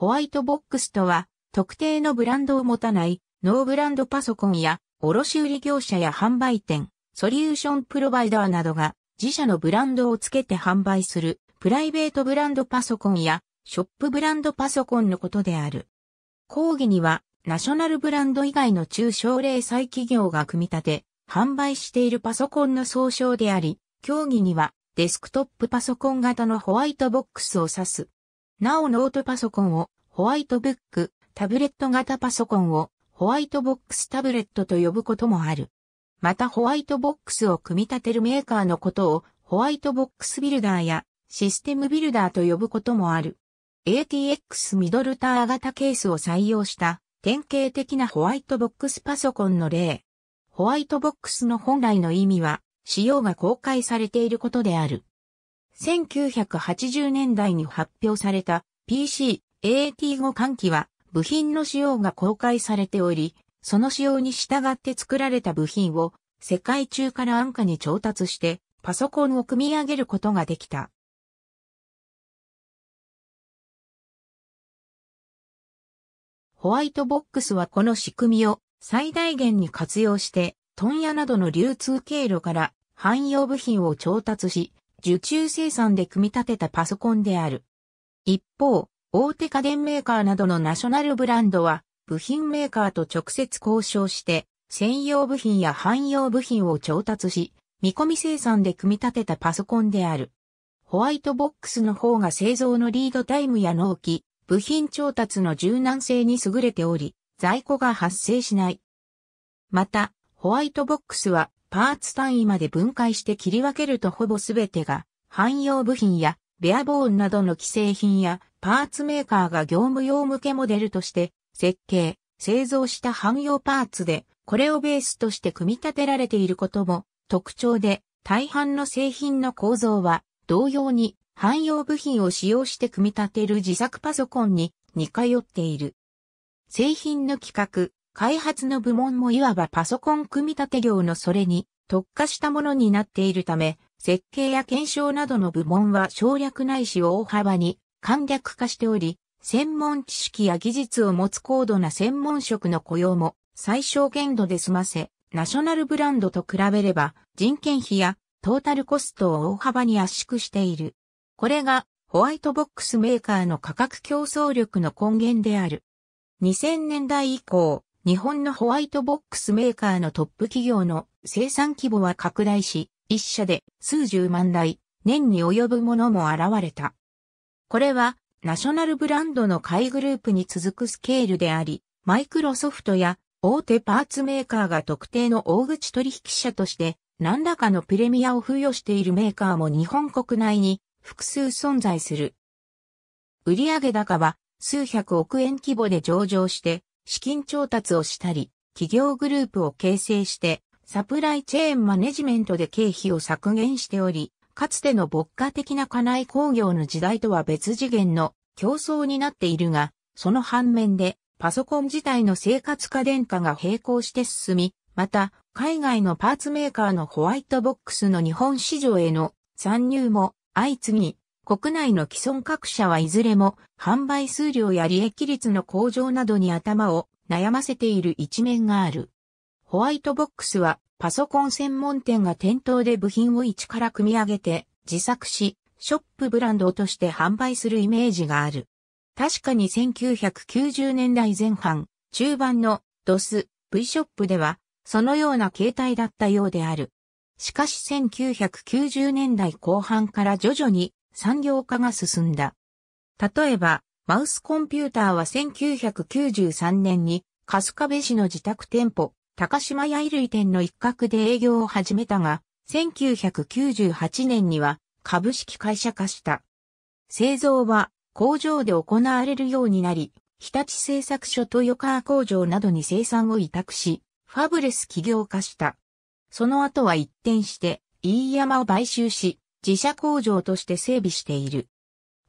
ホワイトボックスとは、特定のブランドを持たない、ノーブランドパソコンや、卸売業者や販売店、ソリューションプロバイダーなどが、自社のブランドをつけて販売する、プライベートブランドパソコンや、ショップブランドパソコンのことである。講義には、ナショナルブランド以外の中小零細企業が組み立て、販売しているパソコンの総称であり、競技にはデスクトップパソコン型のホワイトボックスを指すなおノートパソコンをホワイトブック、タブレット型パソコンをホワイトボックスタブレットと呼ぶこともある。またホワイトボックスを組み立てるメーカーのことをホワイトボックスビルダーやシステムビルダーと呼ぶこともある。ATX ミドルター型ケースを採用した典型的なホワイトボックスパソコンの例。ホワイトボックスの本来の意味は、仕様が公開されていることである。1980年代に発表された PC AT5 換気は部品の仕様が公開されており、その仕様に従って作られた部品を世界中から安価に調達してパソコンを組み上げることができた。ホワイトボックスはこの仕組みを最大限に活用して、問屋などの流通経路から汎用部品を調達し、受注生産で組み立てたパソコンである。一方、大手家電メーカーなどのナショナルブランドは、部品メーカーと直接交渉して、専用部品や汎用部品を調達し、見込み生産で組み立てたパソコンである。ホワイトボックスの方が製造のリードタイムや納期、部品調達の柔軟性に優れており、在庫が発生しない。また、ホワイトボックスはパーツ単位まで分解して切り分けるとほぼ全てが、汎用部品や、ベアボーンなどの既製品や、パーツメーカーが業務用向けモデルとして、設計、製造した汎用パーツで、これをベースとして組み立てられていることも特徴で、大半の製品の構造は、同様に汎用部品を使用して組み立てる自作パソコンに似通っている。製品の企画、開発の部門もいわばパソコン組み立て業のそれに特化したものになっているため、設計や検証などの部門は省略ないし大幅に簡略化しており、専門知識や技術を持つ高度な専門職の雇用も最小限度で済ませ、ナショナルブランドと比べれば人件費やトータルコストを大幅に圧縮している。これがホワイトボックスメーカーの価格競争力の根源である。2000年代以降、日本のホワイトボックスメーカーのトップ企業の生産規模は拡大し、一社で数十万台、年に及ぶものも現れた。これは、ナショナルブランドの買いグループに続くスケールであり、マイクロソフトや大手パーツメーカーが特定の大口取引者として、何らかのプレミアを付与しているメーカーも日本国内に複数存在する。売上高は数百億円規模で上場して、資金調達をしたり、企業グループを形成して、サプライチェーンマネジメントで経費を削減しており、かつての牧歌的な家内工業の時代とは別次元の競争になっているが、その反面で、パソコン自体の生活家電化が並行して進み、また、海外のパーツメーカーのホワイトボックスの日本市場への参入も相次ぎ、国内の既存各社はいずれも販売数量や利益率の向上などに頭を悩ませている一面がある。ホワイトボックスはパソコン専門店が店頭で部品を一から組み上げて自作し、ショップブランドとして販売するイメージがある。確かに1990年代前半、中盤の DOS、V ショップでは、そのような形態だったようである。しかし1990年代後半から徐々に産業化が進んだ。例えば、マウスコンピューターは1993年に、春日部市の自宅店舗、高島屋衣類店の一角で営業を始めたが、1998年には株式会社化した。製造は工場で行われるようになり、日立製作所と横川工場などに生産を委託し、ファブレス企業化した。その後は一転して、飯山を買収し、自社工場として整備している。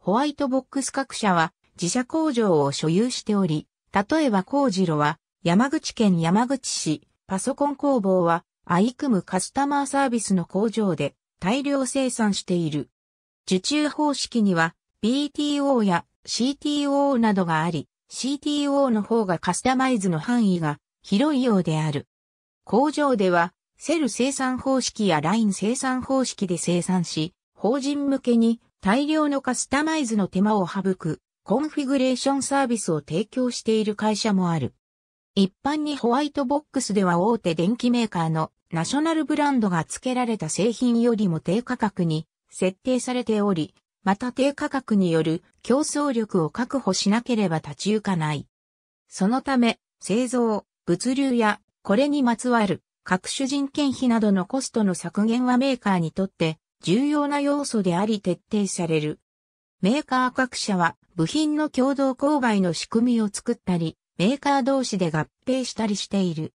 ホワイトボックス各社は自社工場を所有しており、例えば工事路は山口県山口市、パソコン工房はアイクムカスタマーサービスの工場で大量生産している。受注方式には BTO や CTO などがあり、CTO の方がカスタマイズの範囲が広いようである。工場ではセル生産方式やライン生産方式で生産し、法人向けに大量のカスタマイズの手間を省く、コンフィグレーションサービスを提供している会社もある。一般にホワイトボックスでは大手電機メーカーのナショナルブランドが付けられた製品よりも低価格に設定されており、また低価格による競争力を確保しなければ立ち行かない。そのため、製造、物流やこれにまつわる各種人件費などのコストの削減はメーカーにとって重要な要素であり徹底される。メーカー各社は部品の共同購買の仕組みを作ったり、メーカー同士で合併したりしている。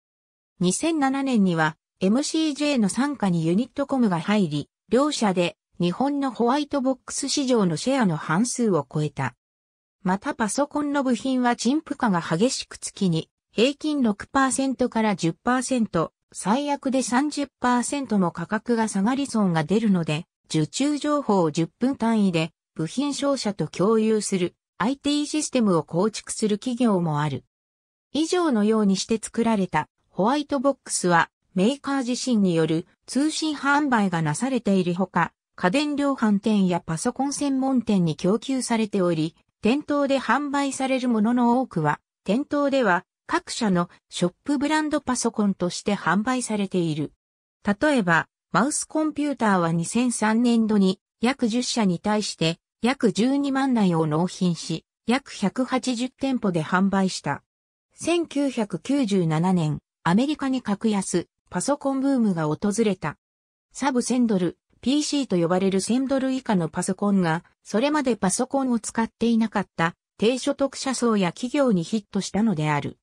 2007年には MCJ の傘下にユニットコムが入り、両社で日本のホワイトボックス市場のシェアの半数を超えた。またパソコンの部品は陳腐化が激しく月に平均6%から10%、最悪で30%も価格が下がり損が出るので、受注情報を10分単位で部品商社と共有する IT システムを構築する企業もある。以上のようにして作られたホワイトボックスはメーカー自身による通信販売がなされているほか、家電量販店やパソコン専門店に供給されており、店頭で販売されるものの多くは、店頭では各社のショップブランドパソコンとして販売されている。例えば、マウスコンピューターは2003年度に約10社に対して約12万台を納品し、約180店舗で販売した。1997年、アメリカに格安、パソコンブームが訪れた。サブ1000ドル、PC と呼ばれる1000ドル以下のパソコンが、それまでパソコンを使っていなかった低所得者層や企業にヒットしたのである。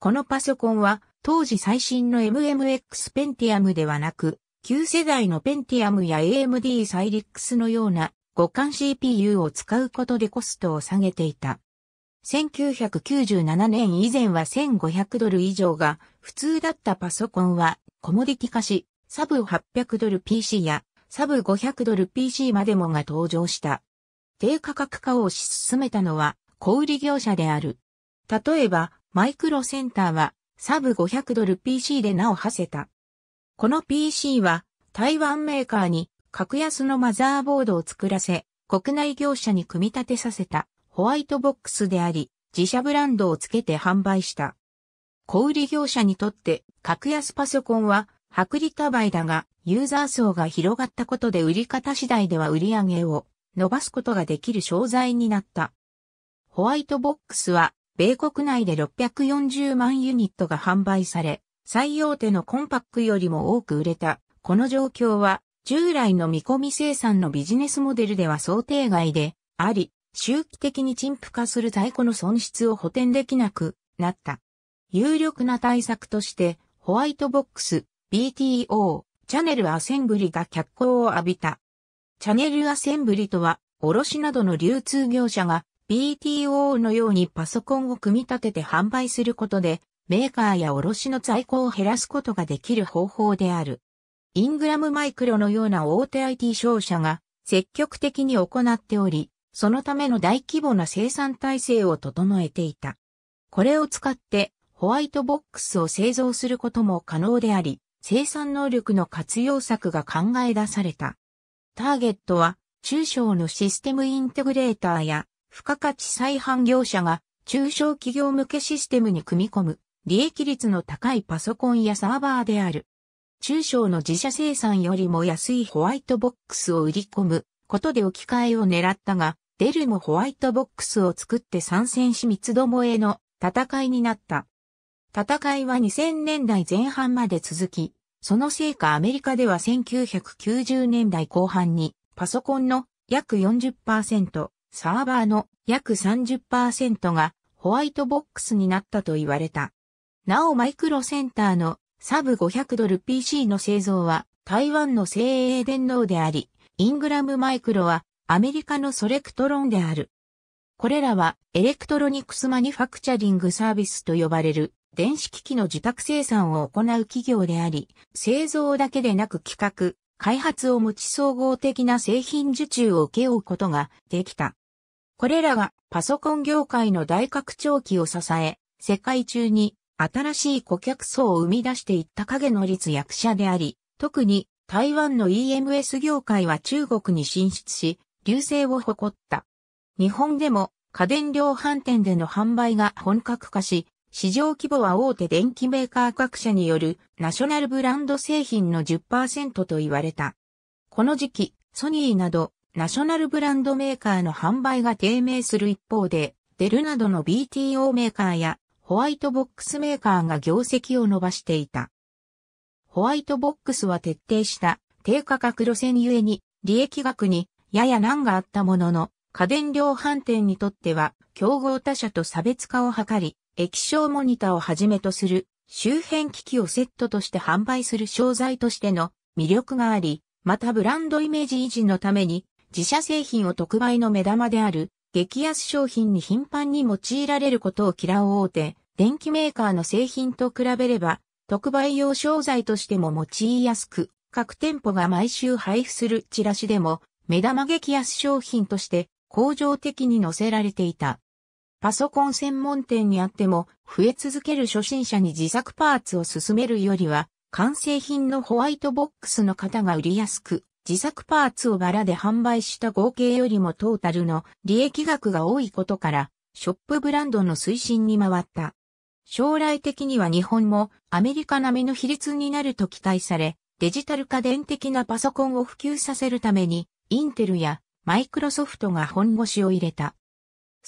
このパソコンは当時最新の MMX Pentium ではなく、旧世代の Pentium や AMD イリ l i x のような互換 CPU を使うことでコストを下げていた。1997年以前は1500ドル以上が普通だったパソコンはコモディティ化し、サブ800ドル PC やサブ500ドル PC までもが登場した。低価格化を推し進めたのは小売業者である。例えば、マイクロセンターはサブ500ドル PC で名を馳せた。この PC は台湾メーカーに格安のマザーボードを作らせ、国内業者に組み立てさせたホワイトボックスであり、自社ブランドをつけて販売した。小売業者にとって格安パソコンは薄利多売だが、ユーザー層が広がったことで売り方次第では売り上げを伸ばすことができる商材になった。ホワイトボックスは米国内で640万ユニットが販売され、最大手のコンパックよりも多く売れた。この状況は、従来の見込み生産のビジネスモデルでは想定外であり、周期的に陳腐化する在庫の損失を補填できなくなった。有力な対策として、ホワイトボックス、BTO、チャネルアセンブリが脚光を浴びた。チャネルアセンブリとは、卸などの流通業者が BTO のようにパソコンを組み立てて販売することで、メーカーや卸の在庫を減らすことができる方法である。イングラムマイクロのような大手 IT 商社が積極的に行っており、そのための大規模な生産体制を整えていた。これを使ってホワイトボックスを製造することも可能であり、生産能力の活用策が考え出された。ターゲットは中小のシステムインテグレーターや付加価値再販業者が中小企業向けシステムに組み込む利益率の高いパソコンやサーバーである。中小の自社生産よりも安いホワイトボックスを売り込むことで置き換えを狙ったが、デルもホワイトボックスを作って参戦し三つどもえの戦いになった。戦いは2000年代前半まで続き、そのせいかアメリカでは1990年代後半にパソコンの約40%、サーバーの約30%がホワイトボックスになったと言われた。なおマイクロセンターのサブ500ドル PC の製造は台湾の精鋭電脳であり、イングラムマイクロはアメリカのソレクトロンである。これらはエレクトロニクスマニファクチャリングサービスと呼ばれる電子機器の自宅生産を行う企業であり、製造だけでなく企画、開発を持ち総合的な製品受注を受け負うことができた。これらがパソコン業界の大拡張期を支え、世界中に新しい顧客層を生み出していった影の立役者であり、特に台湾の EMS 業界は中国に進出し、流星を誇った。日本でも家電量販店での販売が本格化し、市場規模は大手電機メーカー各社によるナショナルブランド製品の10%と言われた。この時期、ソニーなどナショナルブランドメーカーの販売が低迷する一方で、デルなどの BTO メーカーやホワイトボックスメーカーが業績を伸ばしていた。ホワイトボックスは徹底した低価格路線ゆえに利益額にやや難があったものの、家電量販店にとっては競合他社と差別化を図り、液晶モニターをはじめとする周辺機器をセットとして販売する商材としての魅力があり、またブランドイメージ維持のために自社製品を特売の目玉である激安商品に頻繁に用いられることを嫌う大手、電機メーカーの製品と比べれば特売用商材としても用いやすく、各店舗が毎週配布するチラシでも目玉激安商品として工場的に載せられていた。パソコン専門店にあっても増え続ける初心者に自作パーツを進めるよりは、完成品のホワイトボックスの方が売りやすく、自作パーツをバラで販売した合計よりもトータルの利益額が多いことから、ショップブランドの推進に回った。将来的には日本もアメリカ並みの比率になると期待され、デジタル家電的なパソコンを普及させるために、インテルやマイクロソフトが本腰を入れた。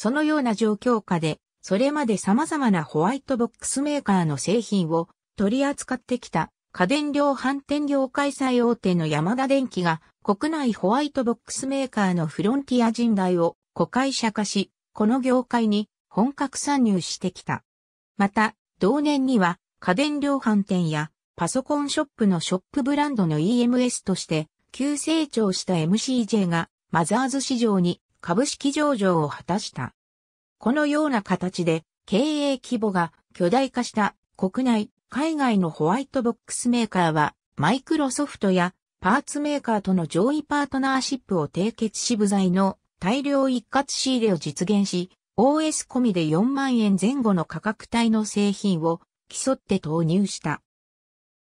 そのような状況下で、それまで様々なホワイトボックスメーカーの製品を取り扱ってきた家電量販店業界最大手の山田電機が国内ホワイトボックスメーカーのフロンティア人材を子会社化し、この業界に本格参入してきた。また、同年には家電量販店やパソコンショップのショップブランドの EMS として急成長した MCJ がマザーズ市場に株式上場を果たした。このような形で経営規模が巨大化した国内、海外のホワイトボックスメーカーはマイクロソフトやパーツメーカーとの上位パートナーシップを締結し部材の大量一括仕入れを実現し、OS 込みで4万円前後の価格帯の製品を競って投入した。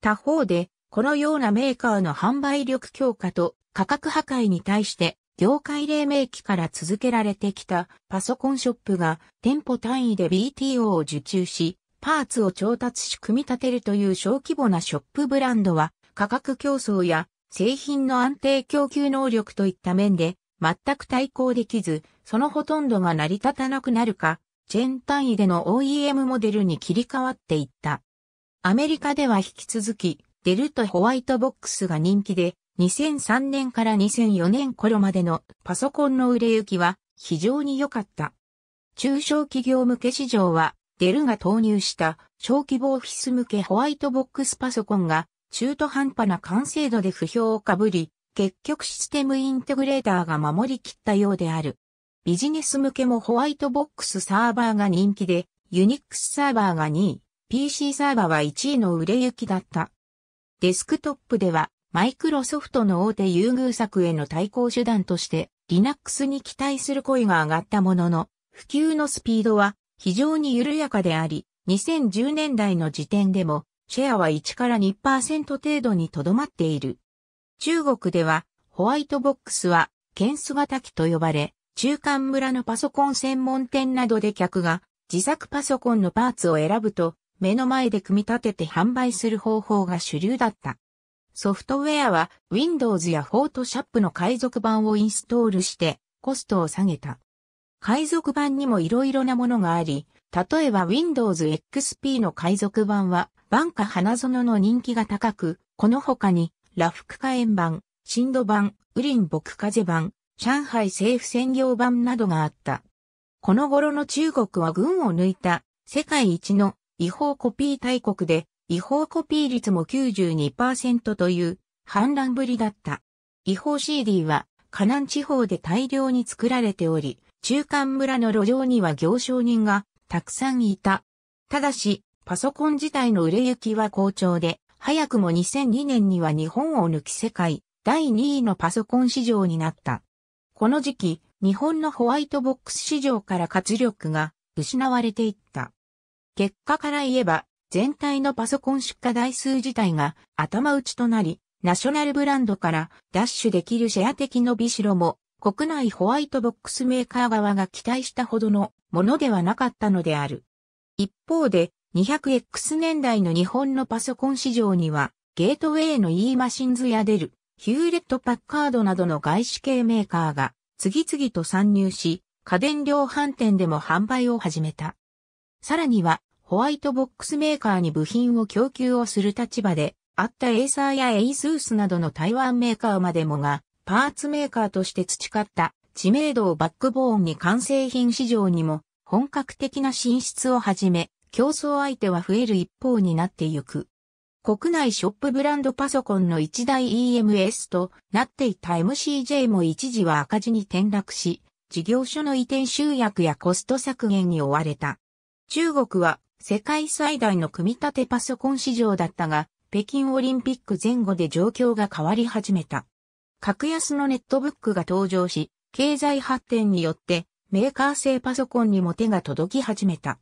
他方で、このようなメーカーの販売力強化と価格破壊に対して業界黎明期から続けられてきたパソコンショップが店舗単位で BTO を受注し、パーツを調達し組み立てるという小規模なショップブランドは価格競争や製品の安定供給能力といった面で全く対抗できず、そのほとんどが成り立たなくなるか、チェーン単位での OEM モデルに切り替わっていった。アメリカでは引き続き、デルとホワイトボックスが人気で、2003年から2004年頃までのパソコンの売れ行きは非常に良かった。中小企業向け市場はデルが投入した小規模オフィス向けホワイトボックスパソコンが中途半端な完成度で不評をかぶり、結局システムインテグレーターが守りきったようである。ビジネス向けもホワイトボックスサーバーが人気で、ユニックスサーバーが2位、PC サーバーは1位の売れ行きだった。デスクトップではマイクロソフトの大手優遇策への対抗手段として Linux に期待する声が上がったものの、普及のスピードは非常に緩やかであり、2010年代の時点でもシェアは1から2%程度にとどまっている。中国ではホワイトボックスはケンス型機と呼ばれ、中間村のパソコン専門店などで客が自作パソコンのパーツを選ぶと目の前で組み立てて販売する方法が主流だった。ソフトウェアは Windows や Photoshop の海賊版をインストールしてコストを下げた。海賊版にも色々なものがあり、例えば Windows XP の海賊版は、バカ花園の人気が高く、この他に、ラフク火炎版、シンド版、ウリンボカ風版、上海政府専業版などがあった。この頃の中国は群を抜いた、世界一の違法コピー大国で、違法コピー率も92%という反乱ぶりだった。違法 CD は、河南地方で大量に作られており、中間村の路上には行商人がたくさんいた。ただし、パソコン自体の売れ行きは好調で、早くも2002年には日本を抜き世界第2位のパソコン市場になった。この時期、日本のホワイトボックス市場から活力が失われていった。結果から言えば、全体のパソコン出荷台数自体が頭打ちとなり、ナショナルブランドからダッシュできるシェア的伸びしろも、国内ホワイトボックスメーカー側が期待したほどのものではなかったのである。一方で、200X 年代の日本のパソコン市場には、ゲートウェイの E マシンズやデル、ヒューレット・パッカードなどの外資系メーカーが次々と参入し、家電量販店でも販売を始めた。さらにはホワイトボックスメーカーに部品を供給をする立場で、あったエーサーやエイスースなどの台湾メーカーまでもが、パーツメーカーとして培った知名度をバックボーンに完成品市場にも本格的な進出をはじめ、競争相手は増える一方になってゆく。国内ショップブランドパソコンの一大 EMS となっていた MCJ も一時は赤字に転落し、事業所の移転集約やコスト削減に追われた。中国は世界最大の組み立てパソコン市場だったが、北京オリンピック前後で状況が変わり始めた。格安のネットブックが登場し、経済発展によってメーカー製パソコンにも手が届き始めた。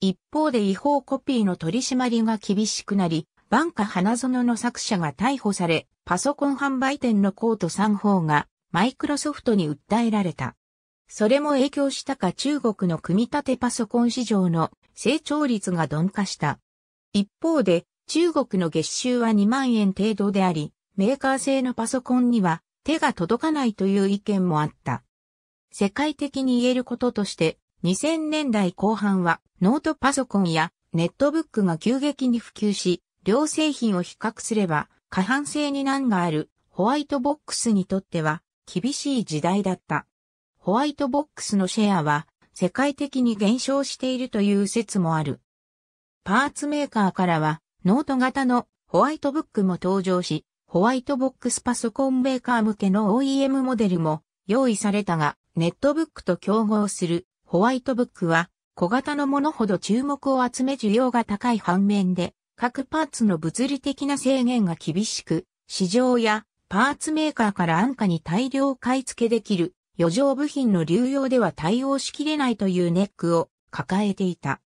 一方で違法コピーの取り締まりが厳しくなり、晩夏花園の作者が逮捕され、パソコン販売店のコート3方がマイクロソフトに訴えられた。それも影響したか中国の組み立てパソコン市場の成長率が鈍化した。一方で、中国の月収は2万円程度であり、メーカー製のパソコンには手が届かないという意見もあった。世界的に言えることとして、2000年代後半はノートパソコンやネットブックが急激に普及し、両製品を比較すれば、過半性に難があるホワイトボックスにとっては厳しい時代だった。ホワイトボックスのシェアは世界的に減少しているという説もある。パーツメーカーからは、ノート型のホワイトブックも登場し、ホワイトボックスパソコンメーカー向けの OEM モデルも用意されたが、ネットブックと競合するホワイトブックは小型のものほど注目を集め需要が高い反面で、各パーツの物理的な制限が厳しく、市場やパーツメーカーから安価に大量買い付けできる余剰部品の流用では対応しきれないというネックを抱えていた。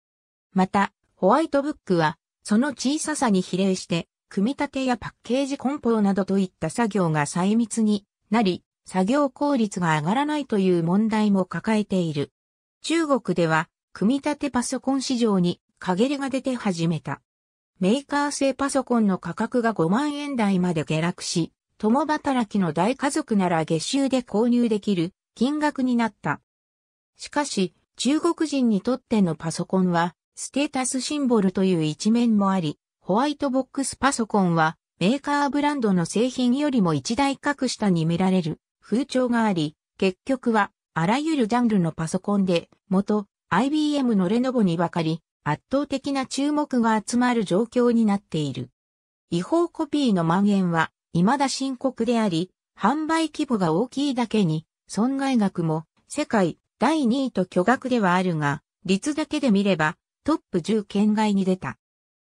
また、ホワイトブックは、その小ささに比例して、組み立てやパッケージ梱包などといった作業が細密になり、作業効率が上がらないという問題も抱えている。中国では、組み立てパソコン市場に陰りが出て始めた。メーカー製パソコンの価格が5万円台まで下落し、共働きの大家族なら月収で購入できる金額になった。しかし、中国人にとってのパソコンは、ステータスシンボルという一面もあり、ホワイトボックスパソコンは、メーカーブランドの製品よりも一台格下に見られる風潮があり、結局は、あらゆるジャンルのパソコンで、元、IBM のレノボにばかり、圧倒的な注目が集まる状況になっている。違法コピーの蔓延は、未だ深刻であり、販売規模が大きいだけに、損害額も世界第2位と巨額ではあるが、率だけで見ればトップ10圏外に出た。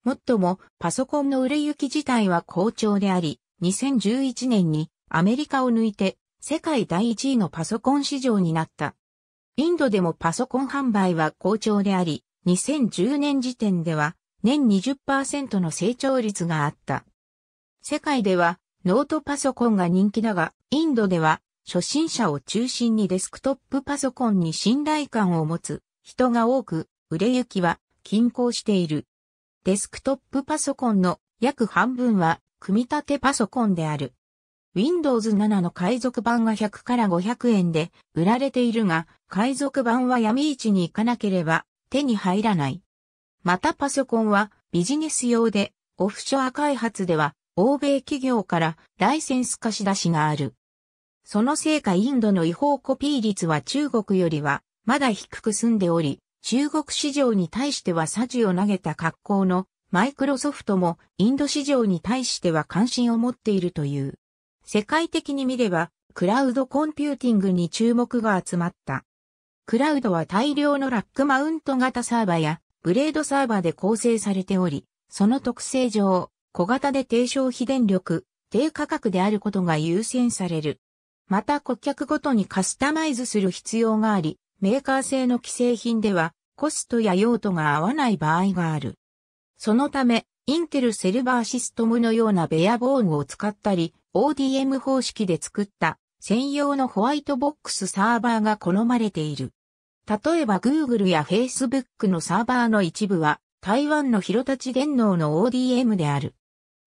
もっともパソコンの売れ行き自体は好調であり、2011年にアメリカを抜いて世界第1位のパソコン市場になった。インドでもパソコン販売は好調であり、2010年時点では年20%の成長率があった。世界ではノートパソコンが人気だが、インドでは初心者を中心にデスクトップパソコンに信頼感を持つ人が多く、売れ行きは均衡している。デスクトップパソコンの約半分は組み立てパソコンである。Windows 7の海賊版が100から500円で売られているが、海賊版は闇市に行かなければ手に入らない。またパソコンはビジネス用でオフショア開発では欧米企業からライセンス貸し出しがある。そのせいかインドの違法コピー率は中国よりはまだ低く済んでおり、中国市場に対してはサジを投げた格好のマイクロソフトもインド市場に対しては関心を持っているという。世界的に見ればクラウドコンピューティングに注目が集まった。クラウドは大量のラックマウント型サーバーやブレードサーバーで構成されており、その特性上、小型で低消費電力、低価格であることが優先される。また顧客ごとにカスタマイズする必要があり、メーカー製の既製品ではコストや用途が合わない場合がある。そのため、インテルセルバーシストムのようなベアボーンを使ったり、ODM 方式で作った専用のホワイトボックスサーバーが好まれている。例えば Google や Facebook のサーバーの一部は台湾の広立電脳の ODM である。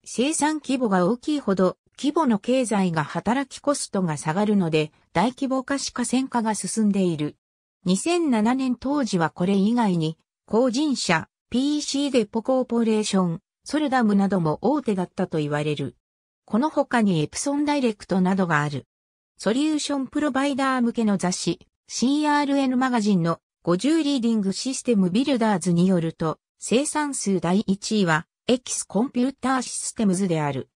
生産規模が大きいほど規模の経済が働きコストが下がるので、大規模化し河川化が進んでいる。2007年当時はこれ以外に、工人社、PC デポコーポレーション、ソルダムなども大手だったと言われる。この他にエプソンダイレクトなどがある。ソリューションプロバイダー向けの雑誌、CRN マガジンの50リーディングシステムビルダーズによると、生産数第1位は、X コンピューターシステムズである。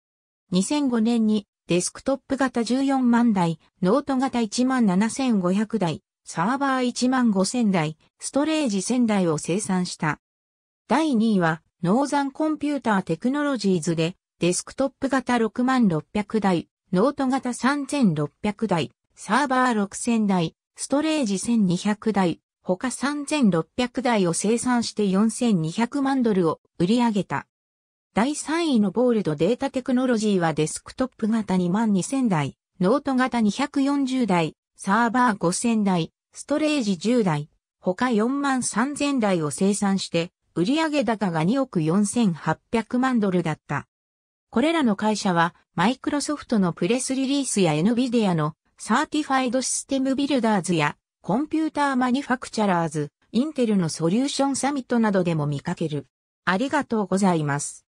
2005年にデスクトップ型14万台、ノート型1万7500台、サーバー1万5000台、ストレージ1000台を生産した。第2位は、ノーザンコンピューターテクノロジーズで、デスクトップ型6万600台、ノート型3600台、サーバー6000台、ストレージ1200台、他3600台を生産して4200万ドルを売り上げた。第3位のボールドデータテクノロジーはデスクトップ型2万2000台、ノート型240台、サーバー5000台、ストレージ10台、他4万3000台を生産して、売上高が2億4800万ドルだった。これらの会社は、マイクロソフトのプレスリリースや NVIDIA のサーティファイドシステムビルダーズや、コンピューターマニファクチャラーズ、インテルのソリューションサミットなどでも見かける。ありがとうございます。